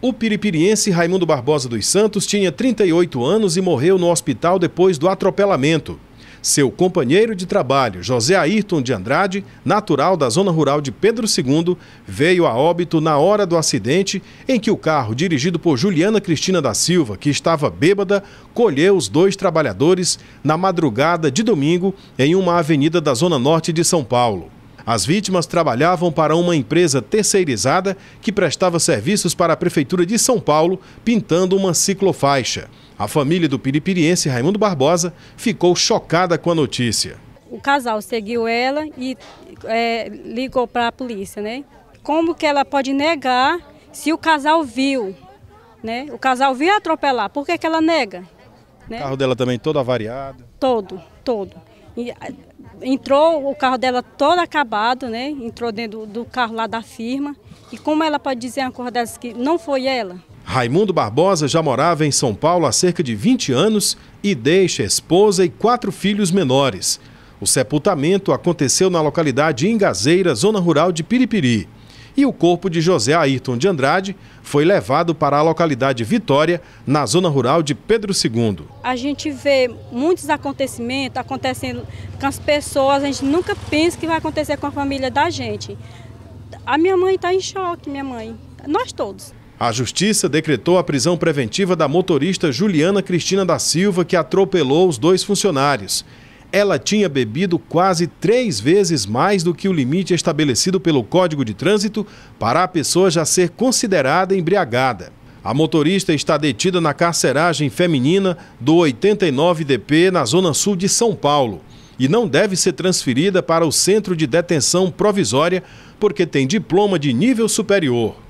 O piripiriense Raimundo Barbosa dos Santos tinha 38 anos e morreu no hospital depois do atropelamento. Seu companheiro de trabalho, José Ayrton de Andrade, natural da zona rural de Pedro II, veio a óbito na hora do acidente em que o carro, dirigido por Juliana Cristina da Silva, que estava bêbada, colheu os dois trabalhadores na madrugada de domingo em uma avenida da zona norte de São Paulo. As vítimas trabalhavam para uma empresa terceirizada que prestava serviços para a Prefeitura de São Paulo, pintando uma ciclofaixa. A família do piripiriense Raimundo Barbosa ficou chocada com a notícia. O casal seguiu ela e é, ligou para a polícia, né? Como que ela pode negar se o casal viu, né? O casal viu atropelar, por que, que ela nega? Né? O carro dela também todo avariado? Todo, todo. Ah, entrou o carro dela todo acabado, né? Entrou dentro do carro lá da firma. E como ela pode dizer a cor dessas que não foi ela? Raimundo Barbosa já morava em São Paulo há cerca de 20 anos e deixa esposa e quatro filhos menores. O sepultamento aconteceu na localidade Ingazeira, zona rural de Piripiri e o corpo de José Ayrton de Andrade foi levado para a localidade Vitória, na zona rural de Pedro II. A gente vê muitos acontecimentos acontecendo com as pessoas, a gente nunca pensa que vai acontecer com a família da gente. A minha mãe está em choque, minha mãe, nós todos. A justiça decretou a prisão preventiva da motorista Juliana Cristina da Silva, que atropelou os dois funcionários ela tinha bebido quase três vezes mais do que o limite estabelecido pelo Código de Trânsito para a pessoa já ser considerada embriagada. A motorista está detida na carceragem feminina do 89DP, na Zona Sul de São Paulo, e não deve ser transferida para o Centro de Detenção Provisória porque tem diploma de nível superior.